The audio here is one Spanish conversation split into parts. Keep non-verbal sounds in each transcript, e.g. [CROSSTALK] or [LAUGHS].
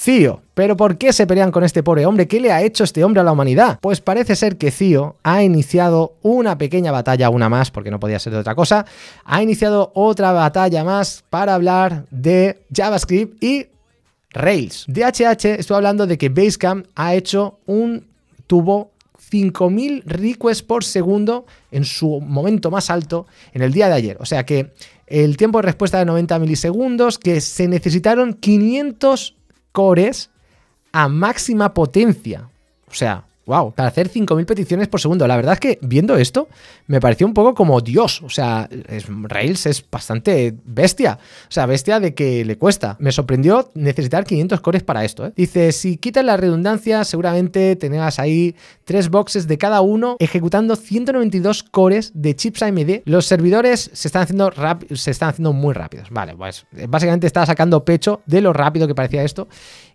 Cío. Pero ¿por qué se pelean con este pobre hombre? ¿Qué le ha hecho este hombre a la humanidad? Pues parece ser que Cío ha iniciado una pequeña batalla, una más, porque no podía ser de otra cosa, ha iniciado otra batalla más para hablar de JavaScript y Rails. DHH, estoy hablando de que Basecamp ha hecho un tubo 5.000 requests por segundo en su momento más alto en el día de ayer. O sea que el tiempo de respuesta de 90 milisegundos, que se necesitaron 500 cores a máxima potencia. O sea, wow, para hacer 5.000 peticiones por segundo. La verdad es que viendo esto me pareció un poco como Dios. O sea, Rails es bastante bestia. O sea, bestia de que le cuesta. Me sorprendió necesitar 500 cores para esto. ¿eh? Dice, si quitas la redundancia, seguramente tengas ahí tres boxes de cada uno, ejecutando 192 cores de chips AMD. Los servidores se están haciendo, se están haciendo muy rápidos. Vale, pues eh, básicamente estaba sacando pecho de lo rápido que parecía esto.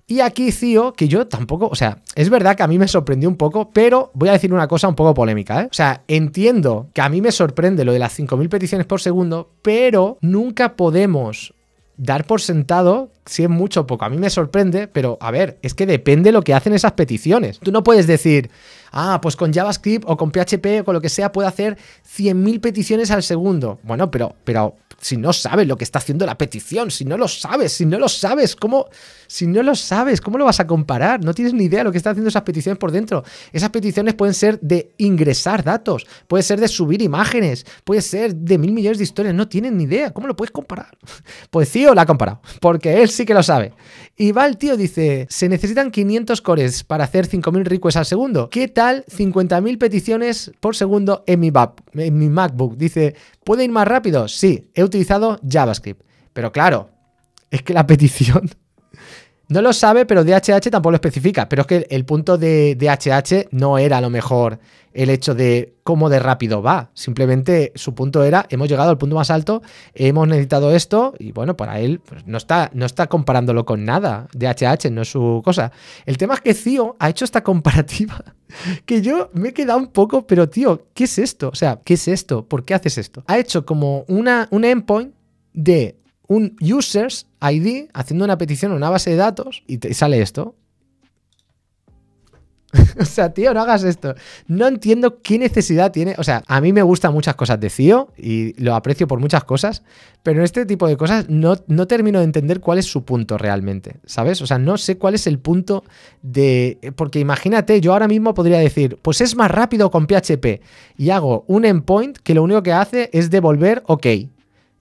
Y aquí Cío, que yo tampoco, o sea, es verdad que a mí me sorprendió un poco, pero voy a decir una cosa un poco polémica, ¿eh? O sea, entiendo que a mí me sorprende lo de las 5.000 peticiones por segundo, pero nunca podemos dar por sentado si es mucho o poco. A mí me sorprende, pero a ver, es que depende lo que hacen esas peticiones. Tú no puedes decir, Ah, pues con JavaScript o con PHP o con lo que sea puede hacer 100.000 peticiones al segundo. Bueno, pero, pero si no sabes lo que está haciendo la petición, si no lo sabes, si no lo sabes, ¿cómo? Si no lo sabes, ¿cómo lo vas a comparar? No tienes ni idea de lo que están haciendo esas peticiones por dentro. Esas peticiones pueden ser de ingresar datos, puede ser de subir imágenes, puede ser de mil millones de historias, no tienen ni idea. ¿Cómo lo puedes comparar? [LAUGHS] Pues tío la ha comparado, porque él sí que lo sabe. Y va el tío, dice, se necesitan 500 cores para hacer 5.000 requests al segundo. ¿Qué tal? 50.000 peticiones por segundo en mi, MacBook. Dice, ¿puede ir más rápido? Sí, he utilizado JavaScript. Pero claro, es que la [LAUGHS] petición no lo sabe, pero DHH tampoco lo especifica. Pero es que el punto de DHH no era a lo mejor el hecho de cómo de rápido va. Simplemente su punto era, hemos llegado al punto más alto, hemos necesitado esto, y bueno, para él pues, no, está, no está comparándolo con nada. DHH no es su cosa. El tema es que CIO ha hecho esta comparativa [LAUGHS] que yo me he quedado un poco, pero tío, ¿qué es esto? O sea, ¿qué es esto? ¿Por qué haces esto? Ha hecho como una, un endpoint de un users ID haciendo una petición a una base de datos y te sale esto. [LAUGHS] o sea, tío, no hagas esto. No entiendo qué necesidad tiene. O sea, a mí me gustan muchas cosas de CIO e y lo aprecio por muchas cosas, pero en este tipo de cosas no, no termino de entender cuál es su punto realmente, ¿sabes? O sea, no sé cuál es el punto de... Porque imagínate, yo ahora mismo podría decir, pues es más rápido con PHP y hago un endpoint que lo único que hace es devolver OK.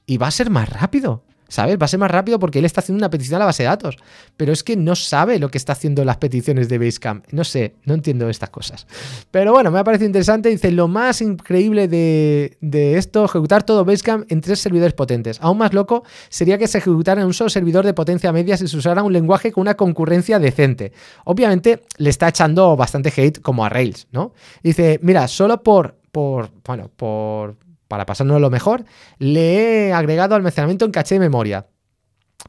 Y va a ser más rápido. ¿Sabes? Va a ser más rápido porque él está haciendo una petición a la base de datos. Pero es que no sabe lo que está haciendo las peticiones de Basecamp. No sé, no entiendo estas cosas. Pero bueno, me ha parecido interesante. Dice, lo más increíble de, esto, ejecutar todo Basecamp en tres servidores potentes. Aún más loco sería que se ejecutara en un solo servidor de potencia media si se usara un lenguaje con una concurrencia decente. Obviamente le está echando bastante hate como a Rails, ¿no? Dice, mira, solo por, por bueno, por para pasarnos lo mejor, le he agregado almacenamiento en caché de memoria.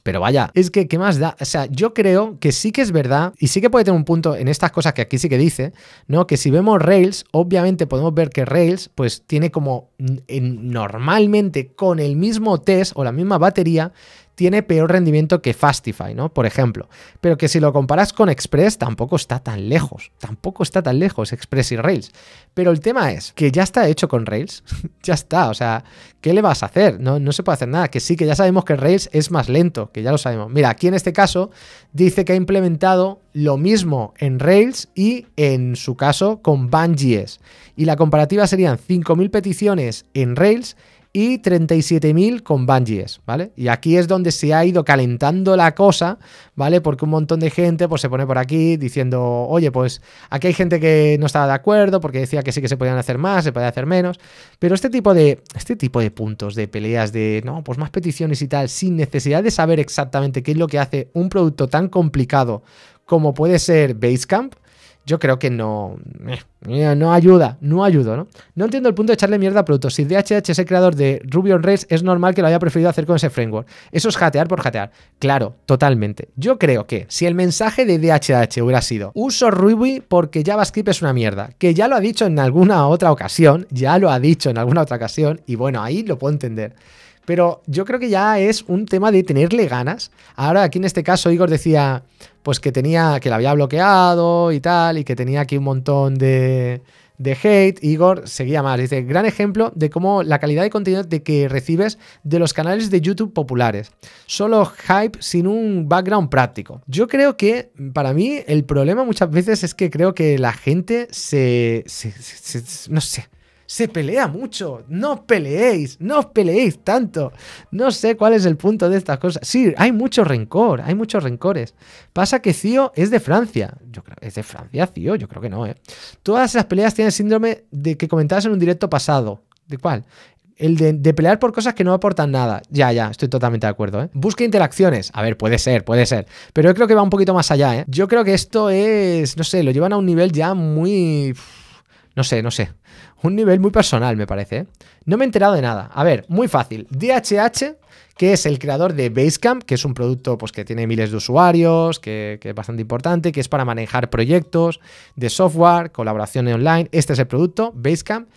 Pero vaya, es que, ¿qué más da? O sea, yo creo que sí que es verdad, y sí que puede tener un punto en estas cosas que aquí sí que dice, ¿no? Que si vemos Rails, obviamente podemos ver que Rails, pues tiene como normalmente con el mismo test o la misma batería, tiene peor rendimiento que Fastify, ¿no? Por ejemplo. Pero que si lo comparas con Express, tampoco está tan lejos. Tampoco está tan lejos Express y Rails. Pero el tema es que ya está hecho con Rails. [LAUGHS] ya está. O sea, ¿qué le vas a hacer? No, se puede hacer nada. Que sí, que ya sabemos que Rails es más lento, que ya lo sabemos. Mira, aquí en este caso dice que ha implementado lo mismo en Rails y en su caso con Bungees Y la comparativa serían 5.000 peticiones en Rails y 37.000 con Bungies, ¿vale? Y aquí es donde se ha ido calentando la cosa, ¿vale? Porque un montón de gente pues, se pone por aquí diciendo, oye, pues aquí hay gente que no estaba de acuerdo porque decía que sí que se podían hacer más, se podía hacer menos, pero este tipo de, este tipo de puntos, de peleas, de, no, pues más peticiones y tal, sin necesidad de saber exactamente qué es lo que hace un producto tan complicado como puede ser Basecamp, yo creo que no. Eh, no ayuda, no ayudo, ¿no? No entiendo el punto de echarle mierda a productos. Si DHH es el creador de Ruby on Rails, es normal que lo haya preferido hacer con ese framework. Eso es jatear por jatear. Claro, totalmente. Yo creo que si el mensaje de DHH hubiera sido uso Ruby porque JavaScript es una mierda, que ya lo ha dicho en alguna otra ocasión, ya lo ha dicho en alguna otra ocasión, y bueno, ahí lo puedo entender. Pero yo creo que ya es un tema de tenerle ganas. Ahora, aquí en este caso, Igor decía pues que tenía. que la había bloqueado y tal, y que tenía aquí un montón de. de hate, Igor seguía más. Dice, gran ejemplo de cómo la calidad de contenido de que recibes de los canales de YouTube populares. Solo hype sin un background práctico. Yo creo que para mí el problema muchas veces es que creo que la gente se, se no sé, se pelea mucho. No peleéis, no peleéis tanto. No sé cuál es el punto de estas cosas. Sí, hay mucho rencor, hay muchos rencores. Pasa que Cío es de Francia. Yo creo, ¿Es de Francia, Cío? Yo creo que no, ¿eh? Todas esas peleas tienen síndrome de que comentabas en un directo pasado. ¿De cuál? El de, de, pelear por cosas que no aportan nada. Ya, ya, estoy totalmente de acuerdo. ¿eh? Busca interacciones. A ver, puede ser, puede ser. Pero yo creo que va un poquito más allá. ¿eh? Yo creo que esto es, no sé, lo llevan a un nivel ya muy... No sé, no sé. Un nivel muy personal, me parece. ¿eh? No me he enterado de nada. A ver, muy fácil. DHH, que es el creador de Basecamp, que es un producto pues, que tiene miles de usuarios, que, es bastante importante, que es para manejar proyectos de software, colaboración online. Este es el producto, Basecamp.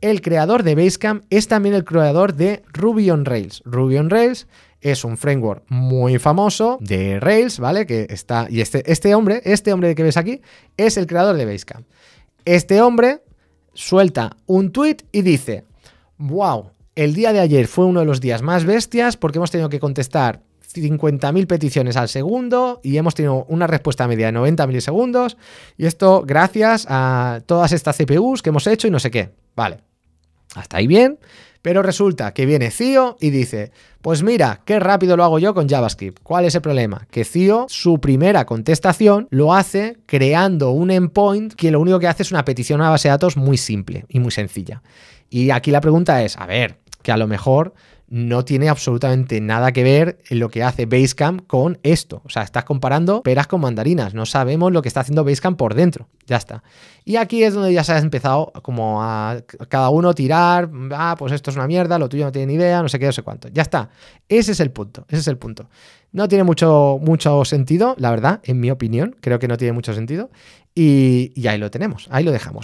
El creador de Basecamp es también el creador de Ruby on Rails. Ruby on Rails es un framework muy famoso de Rails, ¿vale? Que está. Y este, este hombre, este hombre que ves aquí, es el creador de Basecamp. Este hombre suelta un tweet y dice, wow, el día de ayer fue uno de los días más bestias porque hemos tenido que contestar 50.000 peticiones al segundo y hemos tenido una respuesta media de 90 milisegundos y esto gracias a todas estas CPUs que hemos hecho y no sé qué. Vale, hasta ahí bien, pero resulta que viene CIO y dice, pues mira, qué rápido lo hago yo con JavaScript. ¿Cuál es el problema? Que CIO, su primera contestación, lo hace creando un endpoint que lo único que hace es una petición a base de datos muy simple y muy sencilla. Y aquí la pregunta es, a ver, que a lo mejor no tiene absolutamente nada que ver lo que hace Basecamp con esto. O sea, estás comparando peras con mandarinas. No sabemos lo que está haciendo Basecamp por dentro. Ya está. Y aquí es donde ya se ha empezado como a cada uno tirar, ah, pues esto es una mierda, lo tuyo no tiene ni idea, no sé qué, no sé cuánto. Ya está. Ese es el punto, ese es el punto. No tiene mucho, mucho sentido, la verdad, en mi opinión, creo que no tiene mucho sentido. Y, y ahí lo tenemos, ahí lo dejamos.